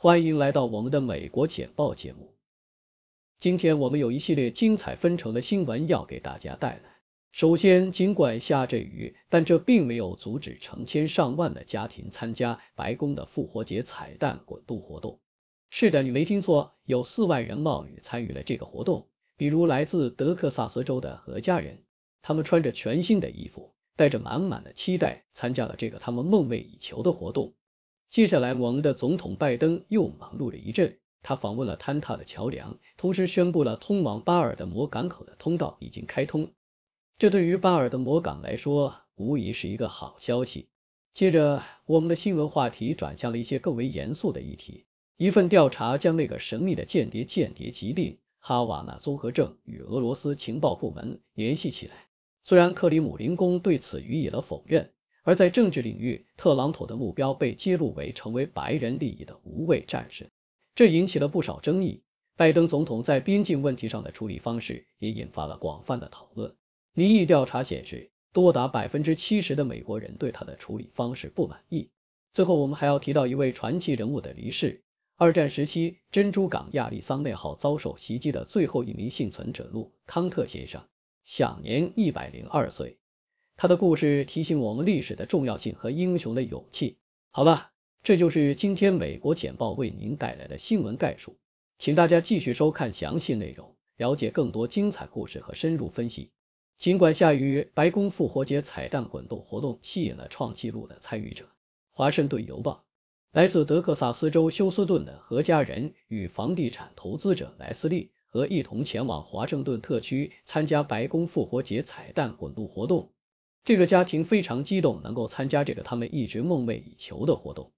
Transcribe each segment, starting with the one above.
欢迎来到我们的美国简报节目。今天我们有一系列精彩纷呈的新闻要给大家带来。首先，尽管下着雨，但这并没有阻止成千上万的家庭参加白宫的复活节彩蛋滚动活动。是的，你没听错，有四万人冒雨参与了这个活动。比如来自德克萨斯州的何家人，他们穿着全新的衣服，带着满满的期待，参加了这个他们梦寐以求的活动。接下来，我们的总统拜登又忙碌了一阵。他访问了坍塌的桥梁，同时宣布了通往巴尔的摩港口的通道已经开通。这对于巴尔的摩港来说，无疑是一个好消息。接着，我们的新闻话题转向了一些更为严肃的议题。一份调查将那个神秘的间谍间谍疾病——哈瓦那综合症与俄罗斯情报部门联系起来。虽然克里姆林宫对此予以了否认。而在政治领域，特朗普的目标被揭露为成为白人利益的无畏战士，这引起了不少争议。拜登总统在边境问题上的处理方式也引发了广泛的讨论。民意调查显示，多达百分之七十的美国人对他的处理方式不满意。最后，我们还要提到一位传奇人物的离世——二战时期珍珠港亚利桑那号遭受袭击的最后一名幸存者路康特先生，享年一百零二岁。他的故事提醒我们历史的重要性和英雄的勇气。好了，这就是今天美国简报为您带来的新闻概述，请大家继续收看详细内容，了解更多精彩故事和深入分析。尽管下雨，白宫复活节彩蛋滚动活动吸引了创纪录的参与者。华盛顿邮报，来自德克萨斯州休斯顿的何家人与房地产投资者莱斯利和一同前往华盛顿特区参加白宫复活节彩蛋滚动活动。这个家庭非常激动，能够参加这个他们一直梦寐以求的活动。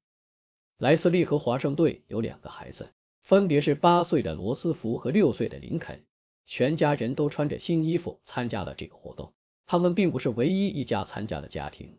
莱斯利和华盛顿有两个孩子，分别是八岁的罗斯福和六岁的林肯。全家人都穿着新衣服参加了这个活动。他们并不是唯一一家参加的家庭，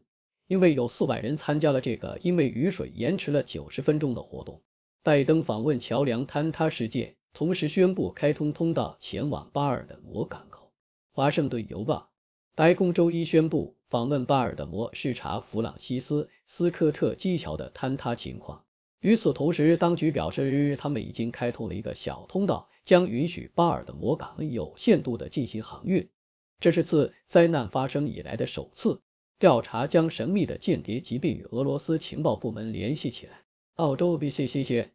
因为有四百人参加了这个因为雨水延迟了九十分钟的活动。拜登访问桥梁坍塌事件，同时宣布开通通道前往巴尔的摩港口。华盛顿游报，白宫周一宣布。访问巴尔的摩，视察弗朗西斯斯科特基桥的坍塌情况。与此同时，当局表示，他们已经开通了一个小通道，将允许巴尔的摩港有限度地进行航运。这是自灾难发生以来的首次调查将神秘的间谍疾病与俄罗斯情报部门联系起来。澳洲 BC c 息，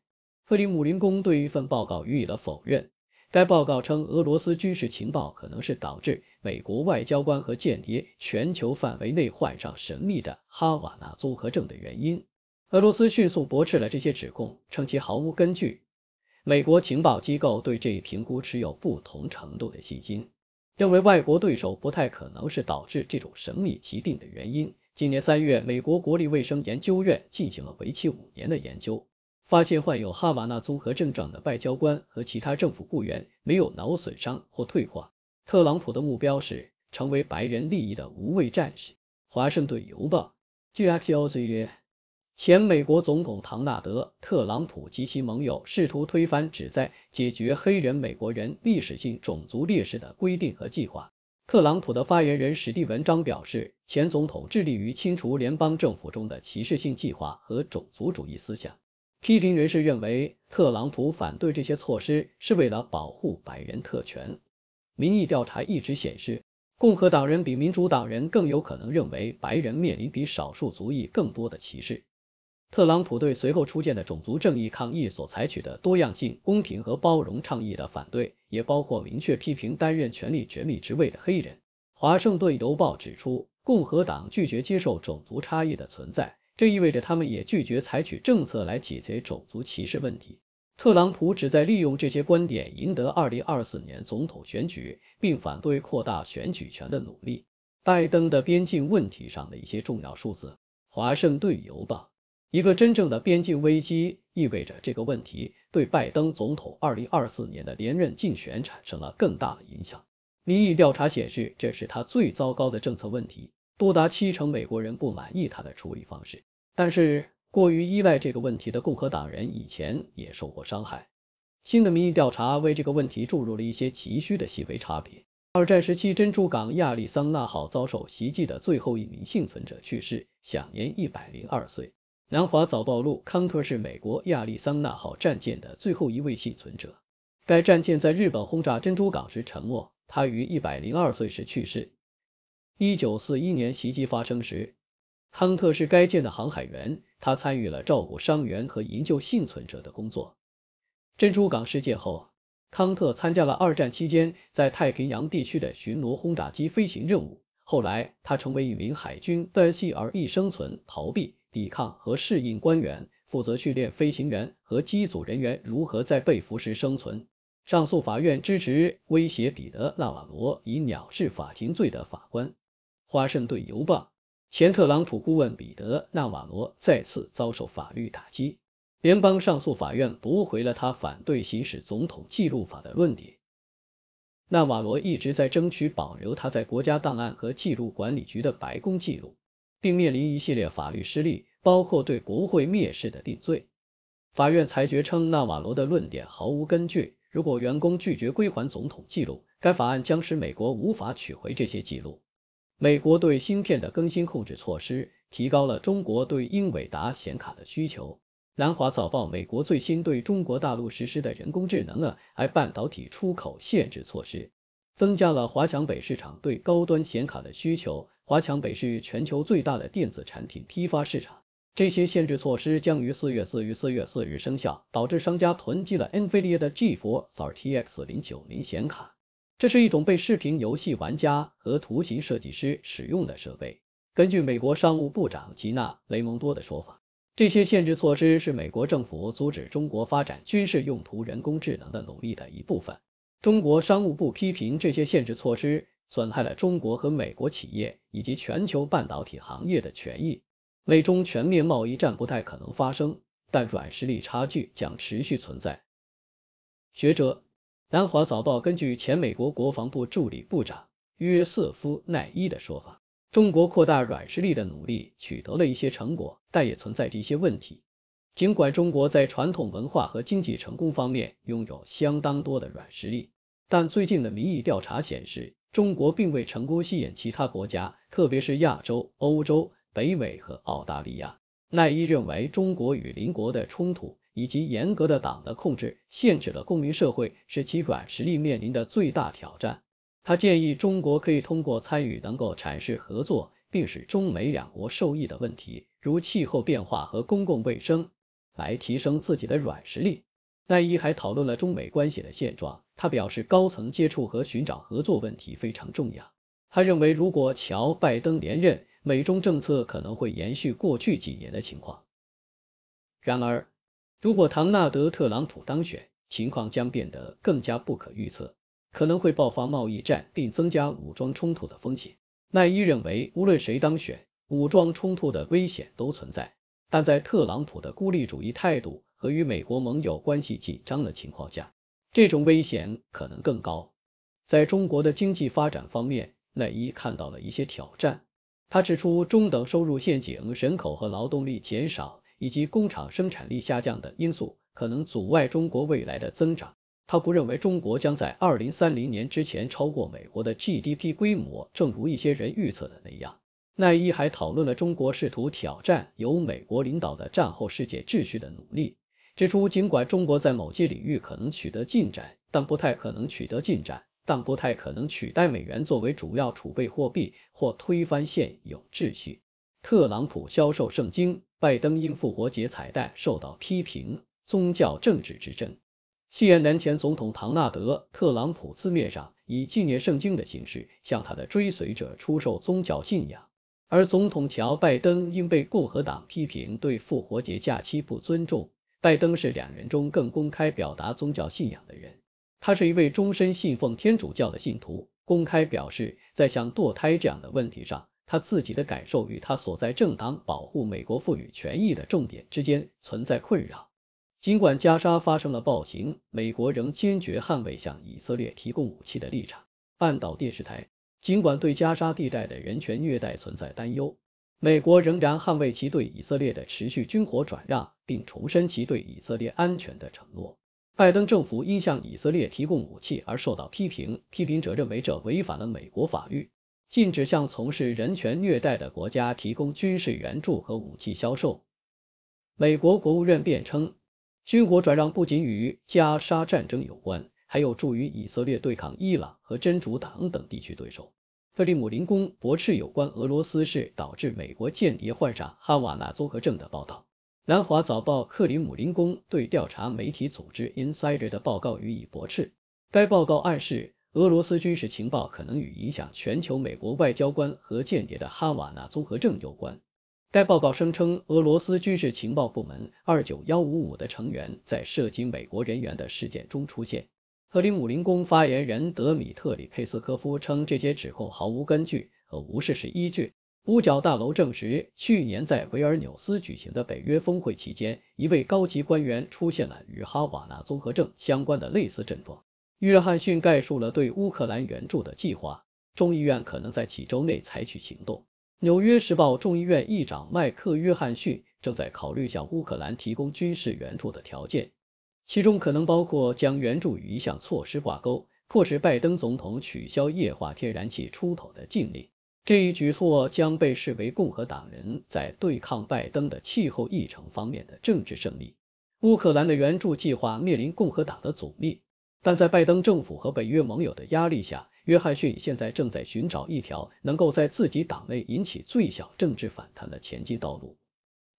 克里姆林宫对一份报告予以了否认。该报告称，俄罗斯军事情报可能是导致。美国外交官和间谍全球范围内患上神秘的哈瓦那综合症的原因，俄罗斯迅速驳斥了这些指控，称其毫无根据。美国情报机构对这一评估持有不同程度的信心，认为外国对手不太可能是导致这种神秘疾病的原因。今年三月，美国国立卫生研究院进行了为期五年的研究，发现患有哈瓦那综合症状的外交官和其他政府雇员没有脑损伤或退化。特朗普的目标是成为白人利益的无畏战士。华盛顿邮报，据 x o s 约，前美国总统唐纳德·特朗普及其盟友试图推翻旨在解决黑人美国人历史性种族劣势的规定和计划。特朗普的发言人史蒂文·张表示，前总统致力于清除联邦政府中的歧视性计划和种族主义思想。批评人士认为，特朗普反对这些措施是为了保护白人特权。民意调查一直显示，共和党人比民主党人更有可能认为白人面临比少数族裔更多的歧视。特朗普对随后出现的种族正义抗议所采取的多样性、公平和包容倡议的反对，也包括明确批评担任权力权力职位的黑人。华盛顿邮报指出，共和党拒绝接受种族差异的存在，这意味着他们也拒绝采取政策来解决种族歧视问题。特朗普旨在利用这些观点赢得2024年总统选举，并反对扩大选举权的努力。拜登的边境问题上的一些重要数字。华盛顿邮报：一个真正的边境危机意味着这个问题对拜登总统2024年的连任竞选产生了更大的影响。民意调查显示，这是他最糟糕的政策问题，多达七成美国人不满意他的处理方式。但是，过于依赖这个问题的共和党人以前也受过伤害。新的民意调查为这个问题注入了一些急需的细微差别。二战时期珍珠港亚利桑那号遭受袭击的最后一名幸存者去世，享年一百零二岁。《南华早报》露，康特是美国亚利桑那号战舰的最后一位幸存者。该战舰在日本轰炸珍珠港时沉没，他于一百零二岁时去世。一九四一年袭击发生时。康特是该舰的航海员，他参与了照顾伤员和营救幸存者的工作。珍珠港事件后，康特参加了二战期间在太平洋地区的巡逻轰炸机飞行任务。后来，他成为一名海军系 r e 生存、逃避、抵抗和适应官员，负责训练飞行员和机组人员如何在被俘时生存。上诉法院支持威胁彼得·纳瓦罗以藐视法庭罪的法官。华盛顿邮报。前特朗普顾问彼得·纳瓦罗再次遭受法律打击。联邦上诉法院驳回了他反对行使总统记录法的论点。纳瓦罗一直在争取保留他在国家档案和记录管理局的白宫记录，并面临一系列法律失利，包括对国会蔑视的定罪。法院裁决称，纳瓦罗的论点毫无根据。如果员工拒绝归还总统记录，该法案将使美国无法取回这些记录。美国对芯片的更新控制措施提高了中国对英伟达显卡的需求。南华早报：美国最新对中国大陆实施的人工智能还半导体出口限制措施，增加了华强北市场对高端显卡的需求。华强北是全球最大的电子产品批发市场。这些限制措施将于四月四日四月四日生效，导致商家囤积了 NVIDIA 的 g f o r RTX 零九零显卡。这是一种被视频游戏玩家和图形设计师使用的设备。根据美国商务部长吉娜·雷蒙多的说法，这些限制措施是美国政府阻止中国发展军事用途人工智能的努力的一部分。中国商务部批评这些限制措施损害了中国和美国企业以及全球半导体行业的权益。美中全面贸易战不太可能发生，但软实力差距将持续存在。学者。《南华早报》根据前美国国防部助理部长约瑟夫奈伊的说法，中国扩大软实力的努力取得了一些成果，但也存在着一些问题。尽管中国在传统文化和经济成功方面拥有相当多的软实力，但最近的民意调查显示，中国并未成功吸引其他国家，特别是亚洲、欧洲、北美和澳大利亚。奈伊认为，中国与邻国的冲突。以及严格的党的控制限制了公民社会，使其软实力面临的最大挑战。他建议中国可以通过参与能够阐释合作并使中美两国受益的问题，如气候变化和公共卫生，来提升自己的软实力。赖伊还讨论了中美关系的现状，他表示高层接触和寻找合作问题非常重要。他认为，如果乔拜登连任，美中政策可能会延续过去几年的情况。然而，如果唐纳德·特朗普当选，情况将变得更加不可预测，可能会爆发贸易战并增加武装冲突的风险。奈伊认为，无论谁当选，武装冲突的危险都存在，但在特朗普的孤立主义态度和与美国盟友关系紧张的情况下，这种危险可能更高。在中国的经济发展方面，奈伊看到了一些挑战。他指出，中等收入陷阱、人口和劳动力减少。以及工厂生产力下降的因素可能阻碍中国未来的增长。他不认为中国将在二零三零年之前超过美国的 GDP 规模，正如一些人预测的那样。奈伊还讨论了中国试图挑战由美国领导的战后世界秩序的努力，指出尽管中国在某些领域可能取得进展，但不太可能取得进展，但不太可能取代美元作为主要储备货币或推翻现有秩序。特朗普销售圣经，拜登因复活节彩蛋受到批评，宗教政治之争。现南前总统唐纳德·特朗普字面上以纪念圣经的形式向他的追随者出售宗教信仰，而总统乔·拜登因被共和党批评对复活节假期不尊重，拜登是两人中更公开表达宗教信仰的人。他是一位终身信奉天主教的信徒，公开表示在像堕胎这样的问题上。他自己的感受与他所在政党保护美国妇女权益的重点之间存在困扰。尽管加沙发生了暴行，美国仍坚决捍卫向以色列提供武器的立场。半岛电视台尽管对加沙地带的人权虐待存在担忧，美国仍然捍卫其对以色列的持续军火转让，并重申其对以色列安全的承诺。拜登政府因向以色列提供武器而受到批评，批评者认为这违反了美国法律。禁止向从事人权虐待的国家提供军事援助和武器销售。美国国务院辩称，军火转让不仅与加沙战争有关，还有助于以色列对抗伊朗和真主党等地区对手。克里姆林宫驳斥有关俄罗斯是导致美国间谍患上哈瓦那综合症的报道。南华早报克里姆林宫对调查媒体组织 Insider 的报告予以驳斥，该报告暗示。俄罗斯军事情报可能与影响全球美国外交官和间谍的“哈瓦那综合症”有关。该报告声称，俄罗斯军事情报部门29155的成员在涉及美国人员的事件中出现。克林姆林宫发言人德米特里佩斯科夫称，这些指控毫无根据和无事实依据。五角大楼证实，去年在维尔纽斯举行的北约峰会期间，一位高级官员出现了与“哈瓦那综合症”相关的类似症状。约翰逊概述了对乌克兰援助的计划，众议院可能在几周内采取行动。纽约时报，众议院议长麦克·约翰逊正在考虑向乌克兰提供军事援助的条件，其中可能包括将援助与一项措施挂钩，迫使拜登总统取消液化天然气出口的禁令。这一举措将被视为共和党人在对抗拜登的气候议程方面的政治胜利。乌克兰的援助计划面临共和党的阻力。但在拜登政府和北约盟友的压力下，约翰逊现在正在寻找一条能够在自己党内引起最小政治反弹的前进道路。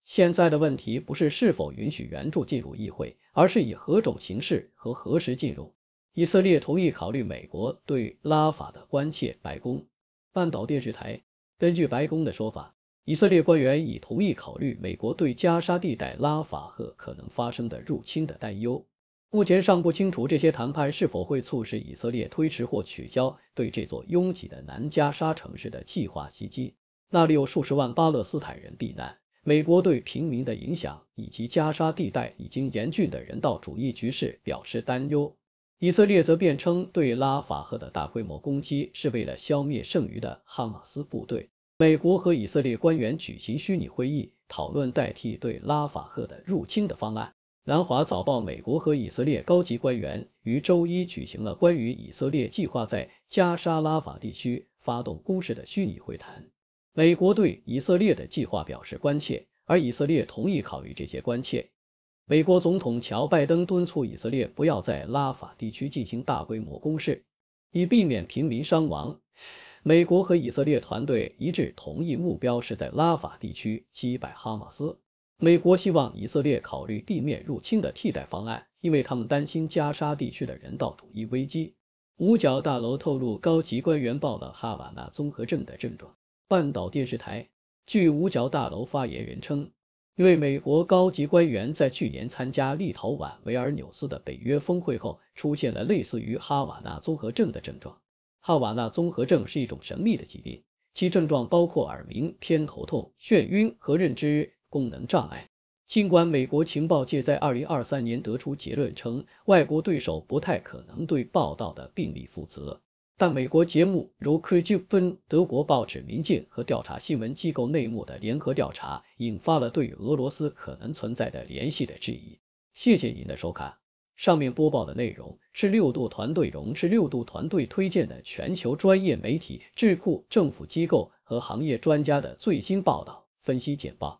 现在的问题不是是否允许援助进入议会，而是以何种形式和何时进入。以色列同意考虑美国对拉法的关切。白宫、半岛电视台根据白宫的说法，以色列官员已同意考虑美国对加沙地带拉法赫可能发生的入侵的担忧。目前尚不清楚这些谈判是否会促使以色列推迟或取消对这座拥挤的南加沙城市的计划袭击。那里有数十万巴勒斯坦人避难。美国对平民的影响以及加沙地带已经严峻的人道主义局势表示担忧。以色列则辩称，对拉法赫的大规模攻击是为了消灭剩余的哈马斯部队。美国和以色列官员举行虚拟会议，讨论代替对拉法赫的入侵的方案。南华早报：美国和以色列高级官员于周一举行了关于以色列计划在加沙拉法地区发动攻势的虚拟会谈。美国对以色列的计划表示关切，而以色列同意考虑这些关切。美国总统乔·拜登敦促以色列不要在拉法地区进行大规模攻势，以避免平民伤亡。美国和以色列团队一致同意目标是在拉法地区击败哈马斯。美国希望以色列考虑地面入侵的替代方案，因为他们担心加沙地区的人道主义危机。五角大楼透露，高级官员报了哈瓦那综合症的症状。半岛电视台据五角大楼发言人称，一位美国高级官员在去年参加立陶宛维尔纽斯的北约峰会后，出现了类似于哈瓦那综合症的症状。哈瓦那综合症是一种神秘的疾病，其症状包括耳鸣、偏头痛、眩晕和认知。功能障碍。尽管美国情报界在2023年得出结论称外国对手不太可能对报道的病例负责，但美国节目如《科技分》、德国报纸《民镜》和调查新闻机构《内幕》的联合调查，引发了对俄罗斯可能存在的联系的质疑。谢谢您的收看。上面播报的内容是六度团队荣是六度团队推荐的全球专业媒体、智库、政府机构和行业专家的最新报道、分析简报。